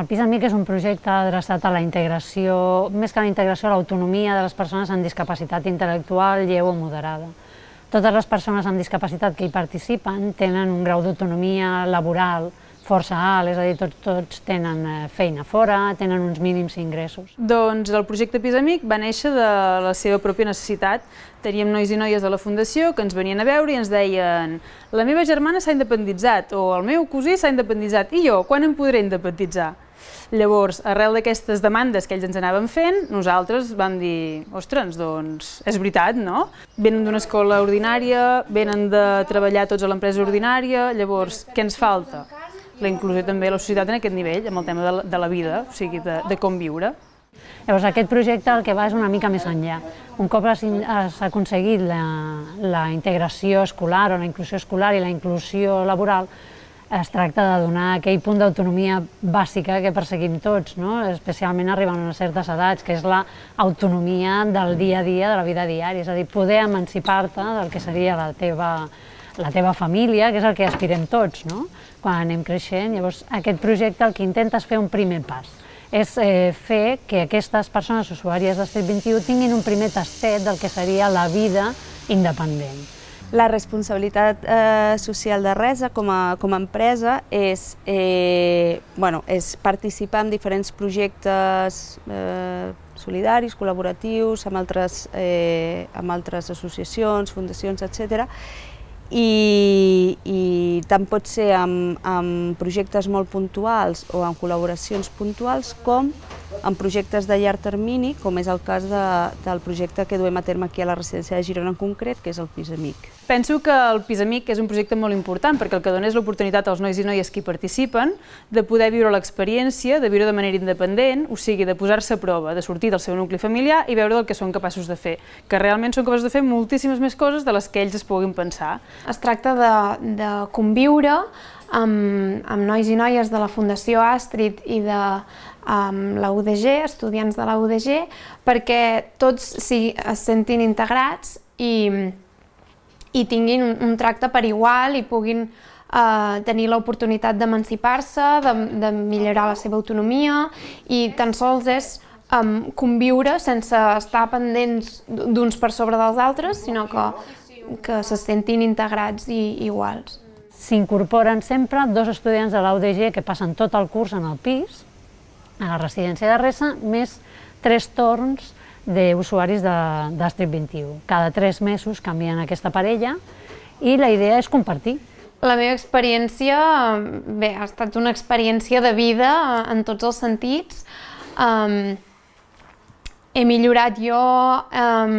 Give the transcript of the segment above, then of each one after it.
El Pis Amic és un projecte adreçat a la integració, més que a la integració, a l'autonomia de les persones amb discapacitat intel·lectual, lleu o moderada. Totes les persones amb discapacitat que hi participen tenen un grau d'autonomia laboral, força alt, és a dir, tots, tots tenen eh, feina fora, tenen uns mínims ingressos. Doncs el projecte Pisamic va néixer de la seva pròpia necessitat. Teníem nois i noies de la Fundació que ens venien a veure i ens deien la meva germana s'ha independitzat o el meu cosí s'ha independitzat i jo, quan em podré independitzar? Llavors, arrel d'aquestes demandes que ells ens anaven fent, nosaltres vam dir, ostres, doncs és veritat, no? Venen d'una escola ordinària, venen de treballar tots a l'empresa ordinària, llavors què ens falta? la inclusió també a la societat en aquest nivell, amb el tema de la, de la vida, o sigui, de, de com viure. Llavors, aquest projecte el que va és una mica més enllà. Un cop s'ha aconseguit la, la integració escolar o la inclusió escolar i la inclusió laboral, es tracta de donar aquell punt d'autonomia bàsica que perseguim tots, no? especialment arribant a unes certes edats, que és l'autonomia del dia a dia, de la vida diària, és a dir, poder emancipar-te del que seria la teva la teva família, que és el que aspirem tots, no? Quan anem creixent, llavors aquest projecte el que intenta és fer un primer pas és eh, fer que aquestes persones usuàries d'Estil 21 tinguin un primer tastet del que seria la vida independent. La responsabilitat eh, social de Resa com a, com a empresa és, eh, bueno, és participar en diferents projectes eh, solidaris, col·laboratius, amb altres, eh, amb altres associacions, fundacions, etc i, i tant pot ser amb, amb projectes molt puntuals o amb col·laboracions puntuals com en projectes de llarg termini, com és el cas de, del projecte que duem a terme aquí a la residència de Girona en concret, que és el Pis Amic. Penso que el Pis Amic és un projecte molt important, perquè el que dona és l'oportunitat als nois i noies que hi participen de poder viure l'experiència, de viure de manera independent, o sigui, de posar-se a prova, de sortir del seu nucli familiar i veure el que són capaços de fer, que realment són capaços de fer moltíssimes més coses de les que ells es puguin pensar. Es tracta de, de conviure amb, amb nois i noies de la Fundació Astrid i de amb la UDG, estudiants de la UDG, perquè tots si, es sentin integrats i, i tinguin un, un tracte per igual i puguin eh, tenir l'oportunitat d'emancipar-se, de, de millorar la seva autonomia i tan sols és um, conviure sense estar pendents d'uns per sobre dels altres, sinó que, que se sentin integrats i iguals. S'incorporen sempre dos estudiants de l'UDG que passen tot el curs en el pis a la residència de Resa, més tres torns d'usuaris de, de 21. Cada tres mesos canvien aquesta parella i la idea és compartir. La meva experiència, bé, ha estat una experiència de vida en tots els sentits. Um, he millorat jo, um,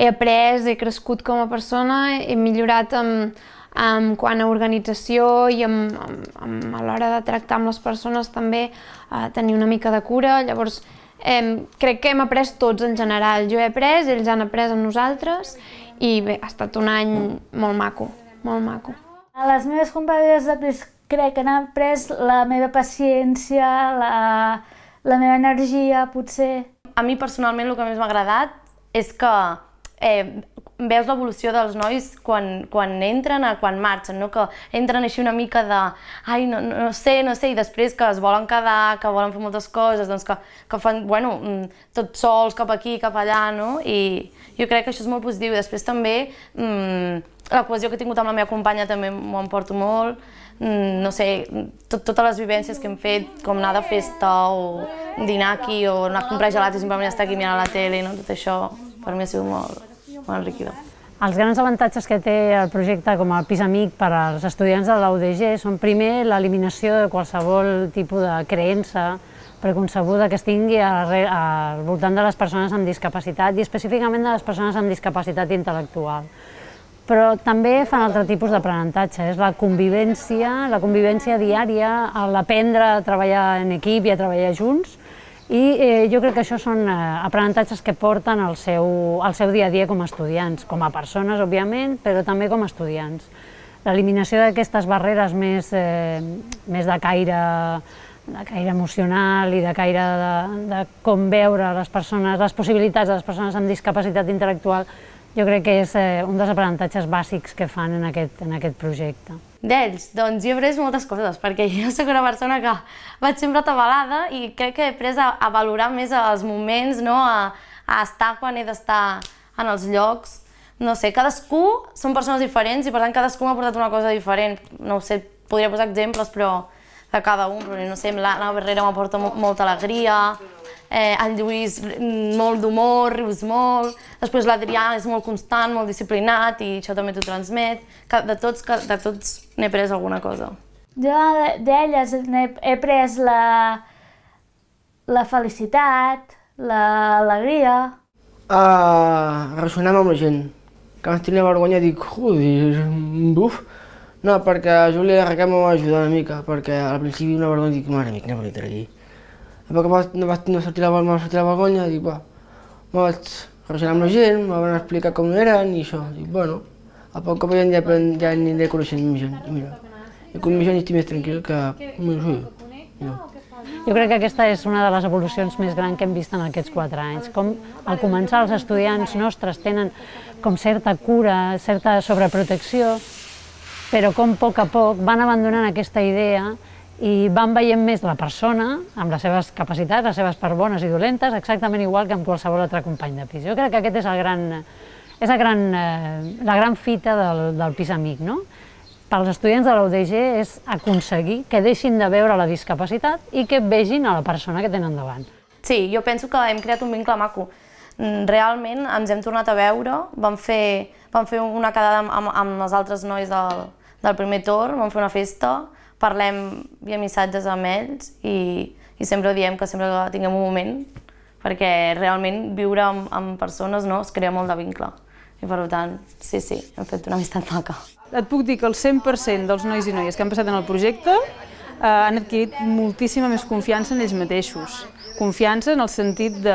he après, he crescut com a persona, he millorat amb, um, quant a organització i amb, amb, amb a l'hora de tractar amb les persones també uh, tenir una mica de cura. Llavors, eh, crec que hem après tots en general. Jo he après, ells han après amb nosaltres i bé, ha estat un any molt maco, molt maco. A les meves companyes de pis crec que han après la meva paciència, la, la meva energia, potser. A mi personalment el que més m'ha agradat és que eh, veus l'evolució dels nois quan, quan entren a quan marxen, no? que entren així una mica de ai, no, no sé, no sé, i després que es volen quedar, que volen fer moltes coses, doncs que, que fan, bueno, mm, tots sols, cap aquí, cap allà, no? I jo crec que això és molt positiu. I després també mmm, la cohesió que he tingut amb la meva companya també m'ho emporto molt, Mm, no sé, tot, totes les vivències que hem fet, com anar de festa o dinar aquí o anar a comprar gelats i simplement estar aquí mirant la tele, no? tot això per mi ha sigut molt, molt enriquidor. Els grans avantatges que té el projecte com a pis amic per als estudiants de la UDG són primer l'eliminació de qualsevol tipus de creença preconcebuda que es tingui al voltant de les persones amb discapacitat i específicament de les persones amb discapacitat intel·lectual. Però també fan altre tipus d'aprenentatge, és la convivència, la convivència diària, l'aprendre a treballar en equip i a treballar junts, i eh, jo crec que això són eh, aprenentatges que porten al seu, al seu dia a dia com a estudiants, com a persones, òbviament, però també com a estudiants. L'eliminació d'aquestes barreres més, eh, més de caire de caire emocional i de caire de, de com veure les persones, les possibilitats de les persones amb discapacitat intel·lectual jo crec que és eh, un dels aprenentatges bàsics que fan en aquest, en aquest projecte. D'ells, doncs jo he après moltes coses, perquè jo sóc una persona que vaig sempre atabalada i crec que he après a, a valorar més els moments, no? a, a estar quan he d'estar en els llocs. No sé, cadascú són persones diferents i per tant cadascú m'ha portat una cosa diferent. No sé, podria posar exemples, però de cada un, però no sé, la, la Berrera m'aporta molta alegria, eh, el Lluís mm, molt d'humor, rius molt, després l'Adrià és molt constant, molt disciplinat i això també t'ho transmet. De tots, de tots n'he pres alguna cosa. Jo d'elles he, he pres la, la felicitat, l'alegria... Uh, ah, Resonar me amb la gent. Que abans tenia vergonya, dic, joder, buf, no, perquè Júlia i Raquel m'ho va ajudar una mica, perquè al principi una vergonya dic, mare mia, quina bonita aquí a poc a poc no, va, no sortir la, no sortir la vergonya, dic, va, me vaig relacionar amb la gent, me van explicar com eren i això, dic, bueno, a poc a poc ja, ja, ja aniré coneixent més gent, i mira, i com més gent estic més tranquil que... Més, sí, mira. Jo crec que aquesta és una de les evolucions més grans que hem vist en aquests quatre anys. Com al començar els estudiants nostres tenen com certa cura, certa sobreprotecció, però com a poc a poc van abandonant aquesta idea i van veient més la persona amb les seves capacitats, les seves parts bones i dolentes, exactament igual que amb qualsevol altre company de pis. Jo crec que aquest és el gran, és el gran, eh, la gran fita del, del pis amic, no? Pels estudiants de l'UDG és aconseguir que deixin de veure la discapacitat i que vegin a la persona que tenen davant. Sí, jo penso que hem creat un vincle maco. Mm, realment ens hem tornat a veure, vam fer, vam fer una quedada amb, amb, amb els altres nois del, del primer torn, vam fer una festa, parlem via missatges amb ells i, i sempre diem que sempre que tinguem un moment, perquè realment viure amb, amb persones no, es crea molt de vincle. I per tant, sí, sí, hem fet una amistat maca. Et puc dir que el 100% dels nois i noies que han passat en el projecte eh, han adquirit moltíssima més confiança en ells mateixos. Confiança en el sentit de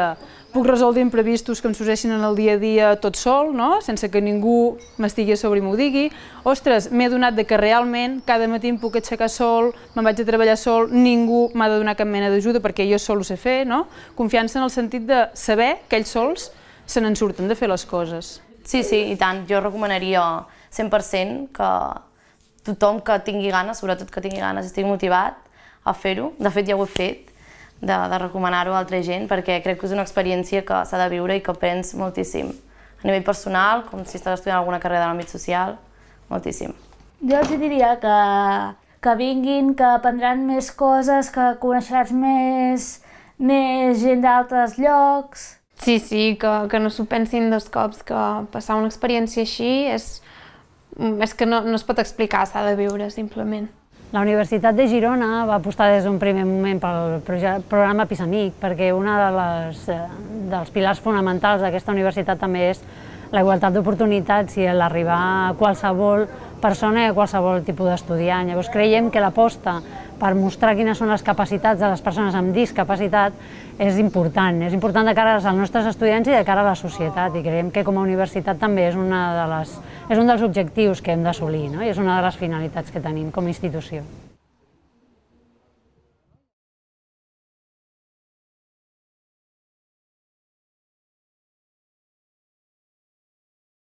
puc resoldre imprevistos que em sorgeixin en el dia a dia tot sol, no? sense que ningú m'estigui a sobre i m'ho digui. Ostres, m'he donat de que realment cada matí em puc aixecar sol, me'n vaig a treballar sol, ningú m'ha de donar cap mena d'ajuda perquè jo sol ho sé fer, no? Confiança en el sentit de saber que ells sols se n'en surten de fer les coses. Sí, sí, i tant. Jo recomanaria 100% que tothom que tingui ganes, sobretot que tingui ganes, estigui motivat a fer-ho. De fet, ja ho he fet de, de recomanar-ho a altra gent perquè crec que és una experiència que s'ha de viure i que aprens moltíssim. A nivell personal, com si estàs estudiant alguna carrera de l'àmbit social, moltíssim. Jo els diria que, que vinguin, que aprendran més coses, que coneixeràs més, més gent d'altres llocs. Sí, sí, que, que no s'ho pensin dos cops, que passar una experiència així és, és que no, no es pot explicar, s'ha de viure, simplement. La Universitat de Girona va apostar des d'un primer moment pel programa PISAMIC perquè un eh, dels pilars fonamentals d'aquesta universitat també és la igualtat d'oportunitats i l'arribar a qualsevol persona i a qualsevol tipus d'estudiant. Llavors creiem que l'aposta per mostrar quines són les capacitats de les persones amb discapacitat és important. És important de cara als nostres estudiants i de cara a la societat i creiem que com a universitat també és, una de les, és un dels objectius que hem d'assolir no? i és una de les finalitats que tenim com a institució.